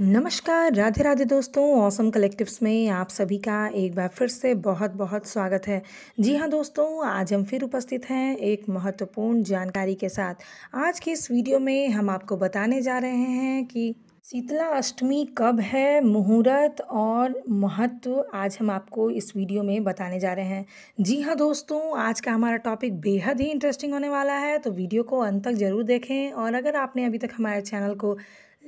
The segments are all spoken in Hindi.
नमस्कार राधे राधे दोस्तों ऑसम कलेक्टिव्स में आप सभी का एक बार फिर से बहुत बहुत स्वागत है जी हाँ दोस्तों आज हम फिर उपस्थित हैं एक महत्वपूर्ण जानकारी के साथ आज के इस वीडियो में हम आपको बताने जा रहे हैं कि शीतला अष्टमी कब है मुहूर्त और महत्व आज हम आपको इस वीडियो में बताने जा रहे हैं जी हाँ दोस्तों आज का हमारा टॉपिक बेहद ही इंटरेस्टिंग होने वाला है तो वीडियो को अंत तक ज़रूर देखें और अगर आपने अभी तक हमारे चैनल को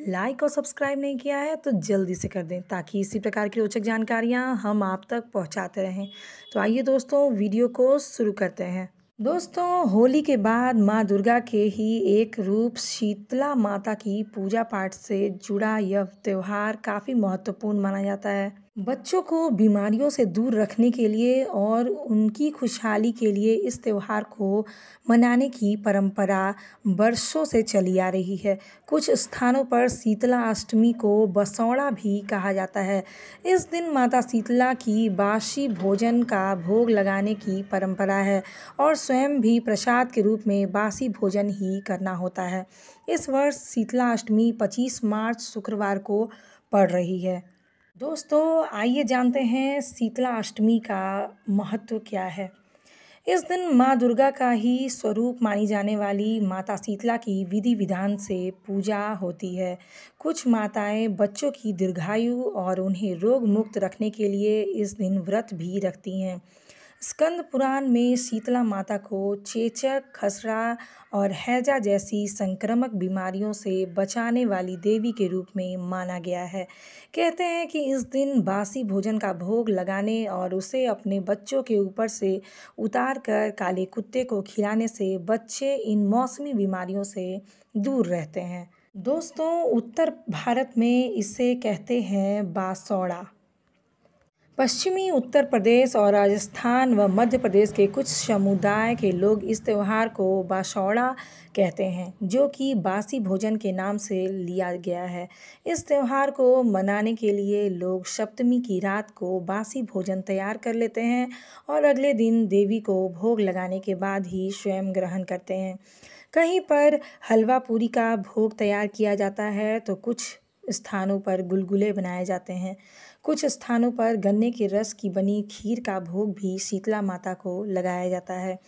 लाइक और सब्सक्राइब नहीं किया है तो जल्दी से कर दें ताकि इसी प्रकार की रोचक जानकारियाँ हम आप तक पहुँचाते रहें तो आइए दोस्तों वीडियो को शुरू करते हैं दोस्तों होली के बाद माँ दुर्गा के ही एक रूप शीतला माता की पूजा पाठ से जुड़ा यह त्यौहार काफ़ी महत्वपूर्ण माना जाता है बच्चों को बीमारियों से दूर रखने के लिए और उनकी खुशहाली के लिए इस त्यौहार को मनाने की परंपरा वर्षों से चली आ रही है कुछ स्थानों पर शीतला अष्टमी को बसौड़ा भी कहा जाता है इस दिन माता शीतला की बासी भोजन का भोग लगाने की परंपरा है और स्वयं भी प्रसाद के रूप में बासी भोजन ही करना होता है इस वर्ष शीतला अष्टमी पच्चीस मार्च शुक्रवार को पड़ रही है दोस्तों आइए जानते हैं शीतला अष्टमी का महत्व क्या है इस दिन माँ दुर्गा का ही स्वरूप मानी जाने वाली माता शीतला की विधि विधान से पूजा होती है कुछ माताएं बच्चों की दीर्घायु और उन्हें रोग मुक्त रखने के लिए इस दिन व्रत भी रखती हैं स्कंद पुराण में शीतला माता को चेचक खसरा और हैजा जैसी संक्रामक बीमारियों से बचाने वाली देवी के रूप में माना गया है कहते हैं कि इस दिन बासी भोजन का भोग लगाने और उसे अपने बच्चों के ऊपर से उतार कर काले कुत्ते को खिलाने से बच्चे इन मौसमी बीमारियों से दूर रहते हैं दोस्तों उत्तर भारत में इसे कहते हैं बासौड़ा पश्चिमी उत्तर प्रदेश और राजस्थान व मध्य प्रदेश के कुछ समुदाय के लोग इस त्यौहार को बाशौड़ा कहते हैं जो कि बासी भोजन के नाम से लिया गया है इस त्यौहार को मनाने के लिए लोग सप्तमी की रात को बासी भोजन तैयार कर लेते हैं और अगले दिन देवी को भोग लगाने के बाद ही स्वयं ग्रहण करते हैं कहीं पर हलवा पूरी का भोग तैयार किया जाता है तो कुछ स्थानों पर गुलगुले बनाए जाते हैं कुछ स्थानों पर गन्ने के रस की बनी खीर का भोग भी शीतला माता को लगाया जाता है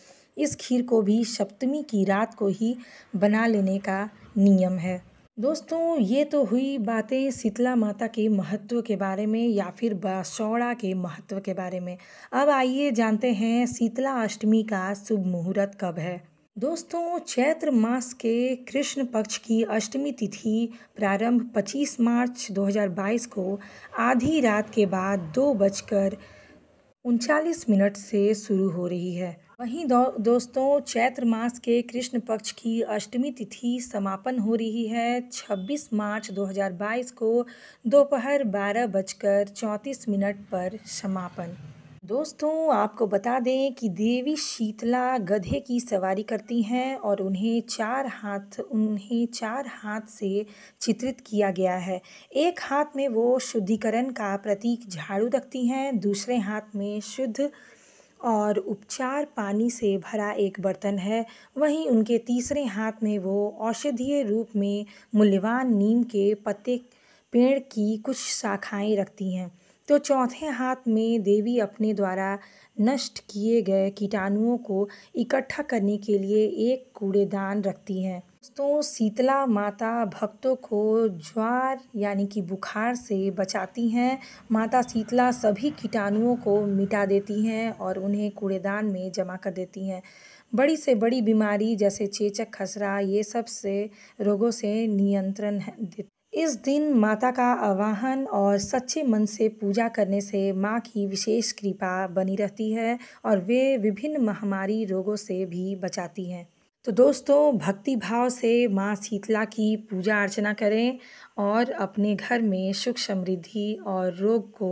इस खीर को भी सप्तमी की रात को ही बना लेने का नियम है दोस्तों ये तो हुई बातें शीतला माता के महत्व के बारे में या फिर बासौड़ा के महत्व के बारे में अब आइए जानते हैं शीतला अष्टमी का शुभ मुहूर्त कब है दोस्तों चैत्र मास के कृष्ण पक्ष की अष्टमी तिथि प्रारंभ 25 मार्च 2022 को आधी रात के बाद दो बजकर उनचालीस मिनट से शुरू हो रही है वहीं दो, दोस्तों चैत्र मास के कृष्ण पक्ष की अष्टमी तिथि समापन हो रही है 26 मार्च 2022 को दोपहर बारह बजकर चौंतीस मिनट पर समापन दोस्तों आपको बता दें कि देवी शीतला गधे की सवारी करती हैं और उन्हें चार हाथ उन्हें चार हाथ से चित्रित किया गया है एक हाथ में वो शुद्धिकरण का प्रतीक झाड़ू रखती हैं दूसरे हाथ में शुद्ध और उपचार पानी से भरा एक बर्तन है वहीं उनके तीसरे हाथ में वो औषधीय रूप में मूल्यवान नीम के पत्ते पेड़ की कुछ शाखाएँ रखती हैं तो चौथे हाथ में देवी अपने द्वारा नष्ट किए गए कीटाणुओं को इकट्ठा करने के लिए एक कूड़ेदान रखती हैं दोस्तों शीतला माता भक्तों को ज्वार यानी कि बुखार से बचाती हैं माता शीतला सभी कीटाणुओं को मिटा देती हैं और उन्हें कूड़ेदान में जमा कर देती हैं बड़ी से बड़ी बीमारी जैसे चेचक खसरा ये सब से रोगों से नियंत्रण देती इस दिन माता का आवाहन और सच्चे मन से पूजा करने से माँ की विशेष कृपा बनी रहती है और वे विभिन्न महामारी रोगों से भी बचाती हैं तो दोस्तों भक्ति भाव से माँ शीतला की पूजा अर्चना करें और अपने घर में सुख समृद्धि और रोग को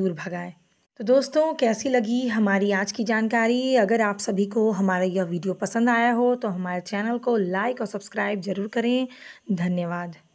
दूर भगाएं तो दोस्तों कैसी लगी हमारी आज की जानकारी अगर आप सभी को हमारा यह वीडियो पसंद आया हो तो हमारे चैनल को लाइक और सब्सक्राइब ज़रूर करें धन्यवाद